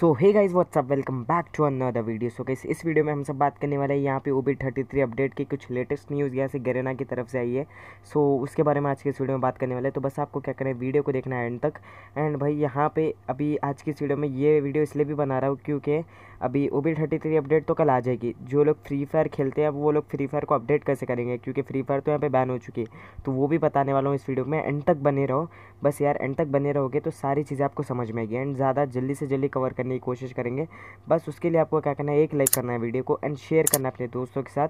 so hey guys what's up welcome back to another video so guys इस वीडियो में हम सब बात करने वाले हैं यहाँ पे O B thirty three update की कुछ लेटेस्ट न्यूज़ यहाँ से गरेना की तरफ से आई है सो so, उसके बारे में आज की इस वीडियो में बात करने वाले हैं तो बस आपको क्या करें वीडियो को देखना है एंड तक एंड भाई यहाँ पे अभी आज की इस वीडियो में ये वीडियो इसलिए भी बना रहा हूँ क्योंकि अभी O B thirty three update तो कल आ जाएगी जो लोग फ्री फायर खेलते हैं अब वो लोग फ्री फायर को अपडेट कैसे करेंगे क्योंकि फ्री फायर तो यहाँ पे बैन हो चुकी है तो वो भी बताने वाला हूँ इस वीडियो में एंड तक बने रहो बस यार एंड तक बने रहोगे तो सारी चीज़ें आपको समझ में आएगी एंड ज़्यादा जल्दी से जल्दी कवर करने करने की कोशिश करेंगे बस उसके लिए आपको क्या करना है एक लाइक करना है वीडियो को एंड शेयर करना है अपने दोस्तों के साथ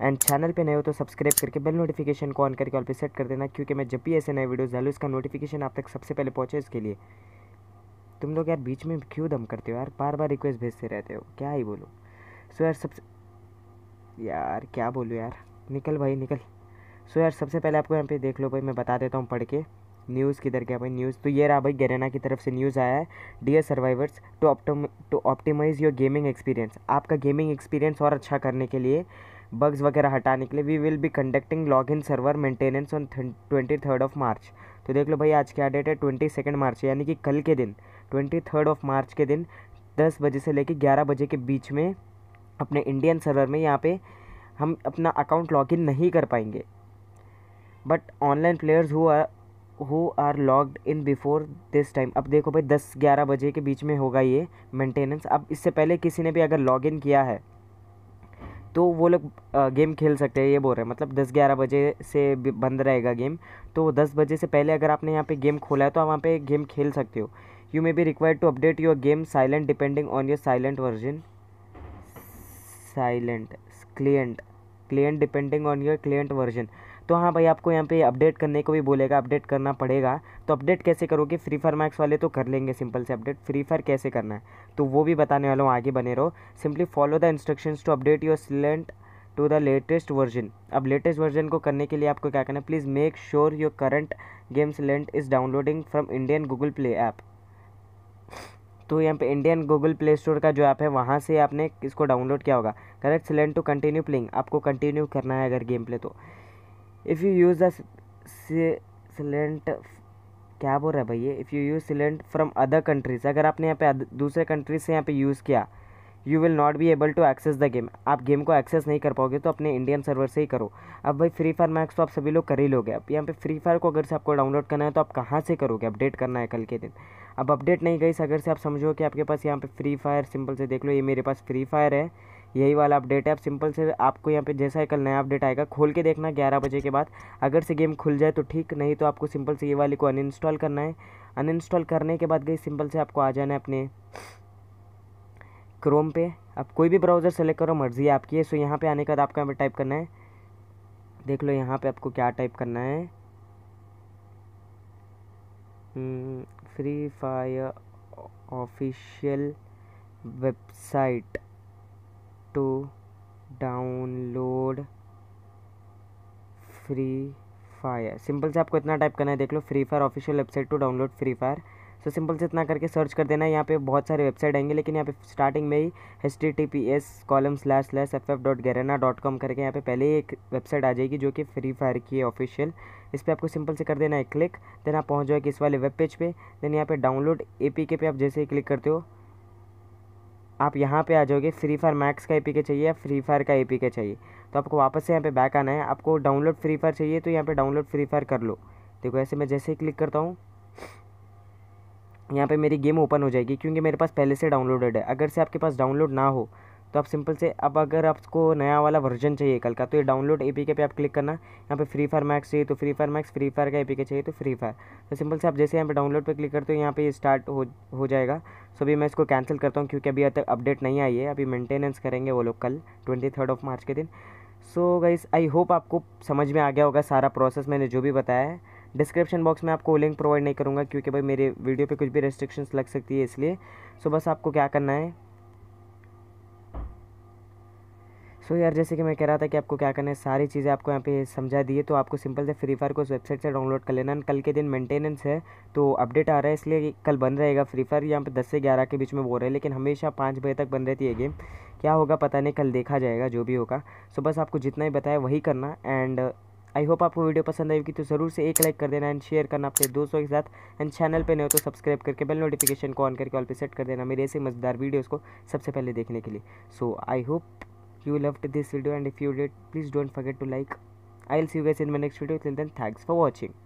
एंड चैनल पे नए हो तो सब्सक्राइब करके बेल नोटिफिकेशन को ऑन करके ऑल पे सेट कर देना क्योंकि मैं जब भी ऐसे नए वीडियोज़ डालू इसका नोटिफिकेशन आप तक सबसे पहले पहुँचे इसके लिए तुम लोग यार बीच में क्यों दम करते हो यार बार बार रिक्वेस्ट भेजते रहते हो क्या ही बोलो सो यार सबसे यार क्या बोलूँ यार निकल भाई निकल सो यार सबसे पहले आपको यहाँ पे देख लो भाई मैं बता देता हूँ पढ़ के न्यूज़ किधर गया भाई न्यूज़ तो ये रहा भाई गरेना की तरफ से न्यूज़ आया है dear survivors to optim to optimize your gaming experience आपका गेमिंग एक्सपीरियंस और अच्छा करने के लिए बग्स वगैरह हटाने के लिए we will be conducting log in server maintenance on twenty third of March तो देख लो भाई आज क्या डेट है ट्वेंटी सेकेंड मार्च यानी कि कल के दिन ट्वेंटी थर्ड ऑफ मार्च के दिन दस बजे से लेकर ग्यारह बजे के बीच में अपने इंडियन सर्वर में यहाँ पे हम अपना अकाउंट लॉगिन नहीं कर पाएंगे बट ऑनलाइन प्लेयर्स हुआ who are logged in before this time अब देखो भाई दस ग्यारह बजे के बीच में होगा ये मेंटेनेंस अब इससे पहले किसी ने भी अगर लॉग इन किया है तो वो लोग गेम खेल सकते हैं ये बोल रहे हैं मतलब दस ग्यारह बजे से बंद रहेगा गेम तो दस बजे से पहले अगर आपने यहाँ पे गेम खोला है तो आप वहाँ पे गेम खेल सकते हो you may be required to update your game silent depending on your silent version silent client client depending on your client version तो हाँ भाई आपको यहाँ पे अपडेट करने को भी बोलेगा अपडेट करना पड़ेगा तो अपडेट कैसे करोगे फ्री फायर मैक्स वाले तो कर लेंगे सिंपल से अपडेट फ्री फायर कैसे करना है तो वो भी बताने वाला हूँ आगे बने रहो simply follow the instructions to update your silent to the latest version अब लेटेस्ट वर्जन को करने के लिए आपको क्या करना है please make sure your current game silent is downloading from Indian Google Play app तो यहाँ पे इंडियन गूगल प्ले स्टोर का जो ऐप है वहाँ से आपने इसको डाउनलोड किया होगा correct silent to continue playing आपको कंटिन्यू करना है अगर गेम प्ले तो if you use the silent क्या बोल रहा है भैया if you use silent from other countries अगर आपने यहाँ पे दूसरे कंट्रीज से यहाँ पे यूज़ किया you will not be able to access the game आप गेम को एक्सेस नहीं कर पाओगे तो अपने इंडियन सर्वर से ही करो अब भाई फ्री फायर मैक्स तो आप सभी लोग कर ही लोगे अब यहाँ पे फ्री फायर को अगर से आपको डाउनलोड करना है तो आप कहाँ से करोगे अपडेट करना है कल के दिन अब अपडेट नहीं गई अगर से आप समझो कि आपके पास यहाँ पे फ्री फायर सिंपल से देख लो ये मेरे पास फ्री फायर है यही वाला अपडेट है आप सिंपल से आपको यहाँ पे जैसा कल नया अपडेट आएगा खोल के देखना ग्यारह बजे के बाद अगर से गेम खुल जाए तो ठीक नहीं तो आपको सिंपल से ये वाले को अनइंस्टॉल करना है अनइंस्टॉल करने के बाद गई सिंपल से आपको आ जाना है अपने क्रोम पे आप कोई भी ब्राउज़र सेलेक्ट करो मर्जी है आपकी है सो यहाँ पर आने के बाद आपको यहाँ पर टाइप करना है देख लो यहाँ पर आपको क्या टाइप करना है Free Fire official website to download Free Fire simple से आपको इतना टाइप करना है देख लो Free Fire official website to download Free Fire so simple से इतना करके सर्च कर देना है यहाँ पे बहुत सारे वेबसाइट आएंगे लेकिन यहाँ पे स्टार्टिंग में ही H T T P S colon slash slash F F dot Garena dot com करके यहाँ पे पहले ही एक वेबसाइट आ जाएगी जो कि फ्री फायर की है ऑफिशियल इस पर आपको सिंपल से कर देना है क्लिक देन आप पहुँच जाओगे इस वाले वेब पेज पे देन यहाँ पे डाउनलोड ए पी के पे आप जैसे ही क्लिक करते हो आप यहाँ पे आ जाओगे फ्री फायर मैक्स का ए चाहिए या फ्री फायर का ए चाहिए तो आपको वापस से यहाँ पे बैक आना है आपको डाउनलोड फ्री फायर चाहिए तो यहाँ पे डाउनलोड फ्री फायर कर लो देखो ऐसे मैं जैसे ही क्लिक करता हूँ यहाँ पे मेरी गेम ओपन हो जाएगी क्योंकि मेरे पास पहले से डाउनलोडेड है अगर से आपके पास डाउनलोड ना हो तो आप सिंपल से अब अगर आपको नया वाला वर्जन चाहिए कल का तो ये डाउनलोड ए पे आप क्लिक करना यहाँ पे फ्री फायर मैक्स चाहिए तो Free Fire Max Free Fire का ए के चाहिए तो फ्री फायर तो सिंपल से आप जैसे यहाँ पे डाउनलोड पे क्लिक करते हो यहाँ पे स्टार्ट हो हो जाएगा सो अभी मैं इसको कैंसिल करता हूँ क्योंकि अभी तक अपडेट नहीं आई है अभी मेंटेनेंस करेंगे वो लोग कल ट्वेंटी थर्ड ऑफ मार्च के दिन सो गाइस आई होप आपको समझ में आ गया होगा सारा प्रोसेस मैंने जो भी बताया है डिस्क्रिप्शन बॉक्स में आपको लिंक प्रोवाइड नहीं करूँगा क्योंकि भाई मेरे वीडियो पे कुछ भी रेस्ट्रिक्शंस लग सकती है इसलिए सो बस आपको क्या करना है सो so यार जैसे कि मैं कह रहा था कि आपको क्या करना है सारी चीज़ें आपको यहाँ पे समझा दिए तो आपको सिंपल से फ्री फायर को उस वेबसाइट से डाउनलोड कर लेना कल के दिन मेंटेनेंस है तो अपडेट आ रहा है इसलिए कल बन रहेगा फ्री फायर यहाँ पे दस से ग्यारह के बीच में बोल रहे हैं लेकिन हमेशा पाँच बजे तक बन रहती है गेम क्या होगा पता नहीं कल देखा जाएगा जो भी होगा सो so बस आपको जितना ही बताया वही करना एंड आई होप आपको वीडियो पसंद आएगी तो ज़रूर से एक लाइक कर देना एंड शेयर करना अपने दोस्तों के साथ एंड चैनल पे नहीं हो तो सब्सक्राइब करके बेल नोटिफिकेशन को ऑन करके ऑल पे सेट कर देना मेरे ऐसे मज़ेदार वीडियोस को सबसे पहले देखने के लिए so I hope you loved this video and if you did please don't forget to like i'll see you guys in my next video till then thanks for watching